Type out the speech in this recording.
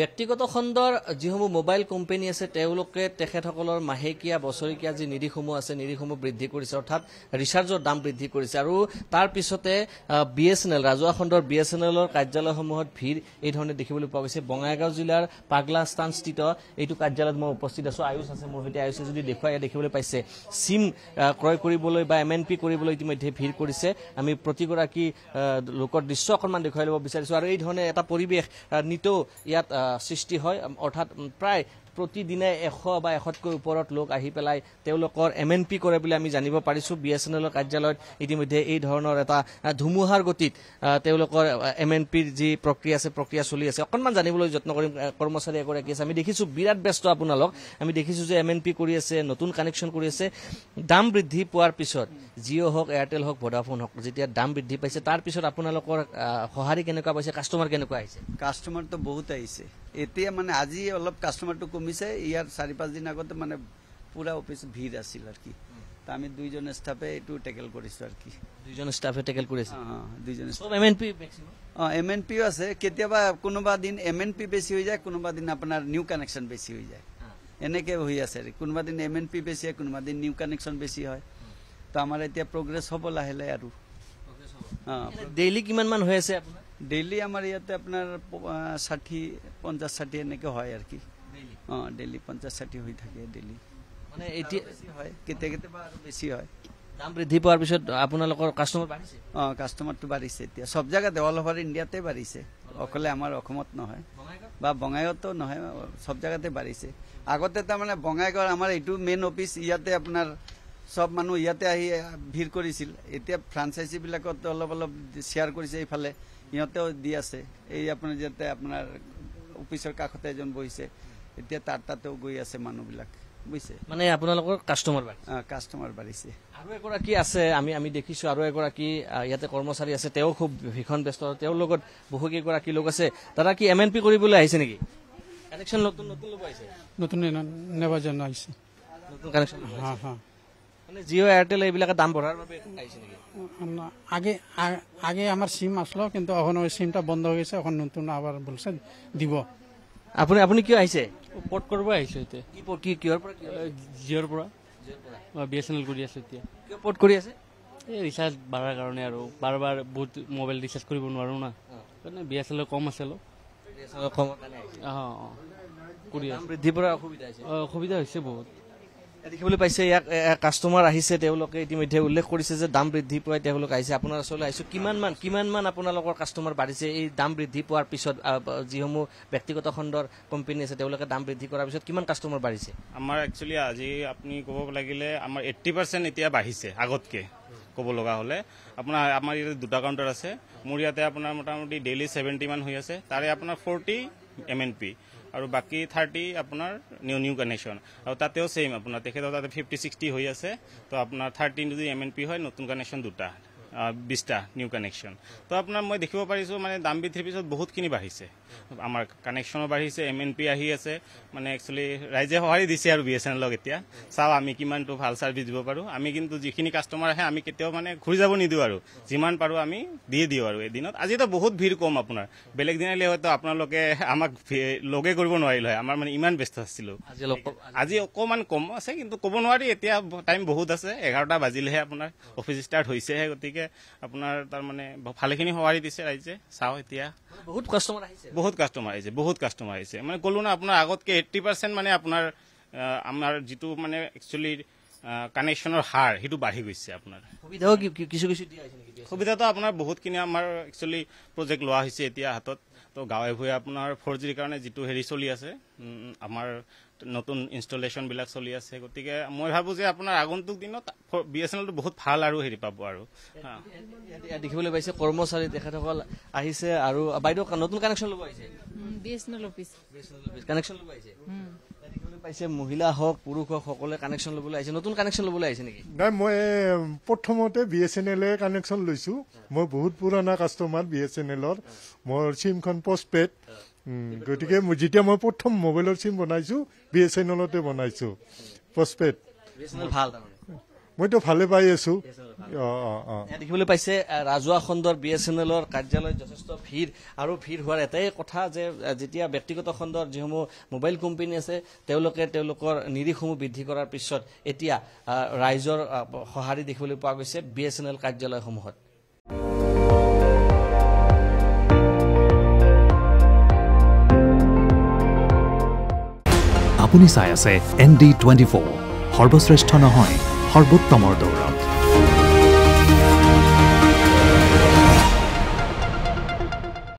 ব্যক্তিগত খণ্ডৰ যিসমূহ মোবাইল কোম্পানী আছে তেওঁলোকে তেখেতসকলৰ মাহেকীয়া বছৰেকীয়া যি নিধিসমূহ আছে নিৰীখসমূহ বৃদ্ধি কৰিছে অৰ্থাৎ ৰিচাৰ্জৰ দাম বৃদ্ধি কৰিছে আৰু তাৰ পিছতে বি এছ এন এল ৰাজহুৱা খণ্ডৰ বি এছ এন এলৰ কাৰ্যালয়সমূহত ভিৰ এই ধৰণে দেখিবলৈ পোৱা গৈছে বঙাইগাঁও জিলাৰ পাগলা স্থানস্থিত এইটো কাৰ্যালয়ত মই উপস্থিত আছো আয়ুষ আছে মোৰ সৈতে আয়ুষে যদি দেখুৱাই ইয়াত দেখিবলৈ পাইছে চিম ক্ৰয় কৰিবলৈ বা এম এন পি কৰিবলৈ ইতিমধ্যে ভিৰ কৰিছে আমি প্ৰতিগৰাকী লোকৰ দৃশ্য অকণমান দেখুৱাই ল'ব বিচাৰিছোঁ আৰু এই ধৰণে এটা পৰিৱেশ নিতৌ ইয়াত সৃষ্টি হয় অৰ্থাৎ প্ৰায় প্ৰতিদিনে এশ বা এশতকৈ ওপৰত লোক আহি পেলাই তেওঁলোকৰ এম এন পি কৰে বুলি আমি জানিব পাৰিছোঁ বি এছ এন এলৰ কাৰ্যালয়ত ইতিমধ্যে এই ধৰণৰ এটা ধুমুহাৰ গতিত তেওঁলোকৰ এম এন পিৰ যি প্ৰক্ৰিয়া আছে প্ৰক্ৰিয়া চলি আছে অকণমান জানিবলৈ যত্ন কৰিম কৰ্মচাৰী এগৰাকী আছে আমি দেখিছোঁ বিৰাট ব্যস্ত আপোনালোক আমি দেখিছোঁ যে এম এন পি কৰি আছে নতুন কানেকশ্যন কৰি আছে দাম বৃদ্ধি পোৱাৰ পিছত জিঅ' হওক এয়াৰটেল হওক ভডাফোন হওক যেতিয়া দাম বৃদ্ধি পাইছে তাৰপিছত আপোনালোকৰ সঁহাৰি কেনেকুৱা পাইছে কাষ্টমাৰ কেনেকুৱা আহিছে কাষ্টমাৰটো বহুত আহিছে এতিয়া মানে আজি অলপ কাষ্টমাৰটো কমিছে ইয়াৰ চাৰি পাঁচদিন আগতে মানে পুৰা অফিচ ভিৰ আছিল আৰু কি আমি দুইজন ষ্টাফে এইটো টেকেল কৰিছো আৰু কি দুইজন ষ্টাফে টেকেল কৰিছে আছে কেতিয়াবা কোনোবা দিন এম এন পি বেছি হৈ যায় কোনোবা দিন আপোনাৰ নিউ কানেকশ্যন বেছি হৈ যায় এনেকে হৈ আছে কোনোবা দিন এম এন পি বেছি হয় কোনোবা দিন নিউ কানেকশ্যন বেছি হয় তো আমাৰ এতিয়া প্ৰগ্ৰেছ হব লাহে লাহে আৰু ডেইলি কিমান মান হৈ আছে আপোনাৰ ডেইলি আমাৰ ইয়াতে আপোনাৰ ষাঠি পঞ্চাছ ষাঠি এনেকে হয় আৰু কি অঁ ডেইলি পঞ্চাছ ষাঠি হৈ থাকে ডেইলি মানে এতিয়া হয় কেতিয়া কেতিয়াবা আৰু বেছি হয় দাম বৃদ্ধি পোৱাৰ পিছত আপোনালোকৰ কাষ্টমাৰ বাঢ়িছে অঁ কাষ্টমাৰটো বাঢ়িছে এতিয়া চব জেগাতে অল অভাৰ ইণ্ডিয়াতে বাঢ়িছে অকলে আমাৰ অসমত নহয় বা বঙাইগাঁৱতো নহয় চব জেগাতে বাঢ়িছে আগতে তাৰমানে বঙাইগাঁৱৰ আমাৰ এইটো মেইন অফিচ ইয়াতে আপোনাৰ চব মানুহ ইয়াতে আহি ভিৰ কৰিছিল এতিয়া ফ্ৰাঞ্চাইজিবিলাকত অলপ অলপ শ্বেয়াৰ কৰিছে এইফালে ইহঁতেও দি আছে এই আপোনাৰ যাতে আপোনাৰ অফিচৰ কাষতে এজন বহিছে এতিয়া তাৰ তাতেও গৈ আছে মানুহবিলাক ইয়াতে কৰ্মচাৰী আছে তেওঁ খুব ভীষণ ব্যস্ত জিও এয়ারটেল এইবিলাক দাম বঢ়ার আগে আগে আমার সিম আসলো কিন্তু এখন ওই সিমটা বন্ধ হয়ে গেছে এখন নতুন আবার বলছে দিব আপনি আপনি কি আইছে পোর্ট করব আইছে এতে কি কি কিওর পড়া জিওর পড়া বিএসএনএল করি আছে এতে কি পোর্ট করি আছে এই রিচার্জ বাড়ার কারণে আর বারবার বহুত মোবাইল রিচার্জ করিব নোৱাৰো না কারণ বিএসএনএল কম আছে লো বিএসএনএল কম কানে হ্যাঁ করি আছে বৃদ্ধি পড়া অসুবিধা আছে অসুবিধা হইছে বহুত দেখিবলৈ পাইছে ইয়াক কাষ্টমাৰ আহিছে তেওঁলোকে ইতিমধ্যে উল্লেখ কৰিছে যে দাম বৃদ্ধি পোৱাই তেওঁলোক আহিছে আপোনাৰ ওচৰলৈ আহিছো কিমানমান কিমানমান আপোনালোকৰ কাষ্টমাৰ বাঢ়িছে এই দাম বৃদ্ধি পোৱাৰ পিছত যিসমূহ ব্যক্তিগত খণ্ডৰ কোম্পানী আছে তেওঁলোকে দাম বৃদ্ধি কৰাৰ পিছত কিমান কাষ্টমাৰ বাঢ়িছে আমাৰ একচুৱেলি আজি আপুনি ক'ব লাগিলে আমাৰ এইট্টি পাৰ্চেণ্ট এতিয়া বাঢ়িছে আগতকৈ ক'ব লগা হ'লে আপোনাৰ আমাৰ ইয়াতে দুটা কাউণ্টাৰ আছে মোৰ ইয়াতে আপোনাৰ মোটামুটি ডেইলি ছেভেণ্টিমান হৈ আছে তাৰে আপোনাৰ ফৰ্টি এম এন পি আৰু বাকী থাৰ্টি আপোনাৰ নিউ নিউ কানেকশ্যন আৰু তাতেও চেইম আপোনাৰ তেখেতৰ তাতে ফিফটি ছিক্সটি হৈ আছে তো আপোনাৰ থাৰ্টিন যদি এম এন পি হয় নতুন কানেকশ্যন দুটা বিশটা নিউ কানেকশ্যন তো আপোনাৰ মই দেখিব পাৰিছোঁ মানে দাম বৃদ্ধিৰ পিছত বহুতখিনি বাঢ়িছে আমাৰ কানেকশ্যনো বাঢ়িছে এম এন পি আহি আছে মানে একচুৱেলি ৰাইজে সঁহাৰি দিছে আৰু বি এছ এন এলক এতিয়া চাওঁ আমি কিমানটো ভাল ছাৰ্ভিচ দিব পাৰোঁ আমি কিন্তু যিখিনি কাষ্টমাৰ আহে আমি কেতিয়াও মানে ঘূৰি যাব নিদিওঁ আৰু যিমান পাৰোঁ আমি দিয়ে দিওঁ আৰু এদিনত আজিতো বহুত ভিৰ কম আপোনাৰ বেলেগ দিনালৈ হয়তো আপোনালোকে আমাক লগে কৰিব নোৱাৰিলে হয় আমাৰ মানে ইমান ব্যস্ত আছিলোঁ আজি অকণমান কম আছে কিন্তু ক'ব নোৱাৰি এতিয়া টাইম বহুত আছে এঘাৰটা বাজিলেহে আপোনাৰ অফিচ ষ্টাৰ্ট হৈছেহে গতিকে আপোনাৰ তাৰমানে ভালেখিনি সঁহাৰি দিছে ৰাইজে চাওঁ এতিয়া বহুত কাষ্টমাৰ আহিছে বহুত কাষ্টমাৰ আহিছে বহুত কাষ্টমাৰ আহিছে মানে ক'লো না আপোনাৰ আগতকৈ এইট্টি পাৰ্চেণ্ট মানে আপোনাৰ আমাৰ যিটো মানে একচুৱেলি কানেকশ্যনৰ হাৰ সেইটো বাঢ়ি গৈছে আপোনাৰ সুবিধাও কিছু কিছু সুবিধাটো আপোনাৰ বহুতখিনি আমাৰ একচুৱেলি প্ৰজেক্ট লোৱা হৈছে এতিয়া হাতত তো গাঁৱে ভূঞে আপোনাৰ ফ'ৰ জিৰ কাৰণে যিটো হেৰি চলি আছে আমাৰ নতুন ইনষ্টলেশ্যনবিলাক চলি আছে গতিকে মই ভাবোঁ যে আপোনাৰ আগন্তুক দিনত বি এছ এন এলটো বহুত ভাল আৰু হেৰি পাব আৰু দেখিবলৈ পাইছে কৰ্মচাৰী তেখেতসকল আহিছে আৰু বাইদেউ নতুন কানেকশ্যন ল'ব আহিছে পাইছে মহিলা হওক পুৰুষ হওক সকলোৱে কানেকশ্যন ল'বলৈ আহিছে নতুন কানেকশ্যন ল'বলৈ আহিছে নেকি নাই মই প্ৰথমতে বি এছ এন এলে কানেকশ্যন লৈছো মই বহুত পুৰণা কাষ্টমাৰ বি এছ এন এলৰ মোৰ চিমখন পষ্ট পেড গতিকে যেতিয়া মই প্ৰথম মোবাইলৰ চিম বনাইছো বি এছ এন এলতে বনাইছো পষ্ট পেড ভাল মইতো ভালে পাই আছো দেখিবলৈ পাইছে ৰাজহুৱা খণ্ডৰ বি এছ এন এলৰ কাৰ্যালয়ত যথেষ্ট ভিৰ আৰু ভিৰ হোৱাৰ এটাই কথা যে যেতিয়া ব্যক্তিগত খণ্ডৰ যিসমূহ মোবাইল কোম্পানী আছে তেওঁলোকে তেওঁলোকৰ নিৰিখসমূহ বৃদ্ধি কৰাৰ পিছত এতিয়া ৰাইজৰ সঁহাৰি দেখিবলৈ পোৱা গৈছে বি এছ এন এল কাৰ্যালয়সমূহত আপুনি চাই আছে এন ডি টুৱেণ্টি ফ'ৰ সৰ্বশ্ৰেষ্ঠ নহয় সৰ্বোত্তমৰ দৌৰত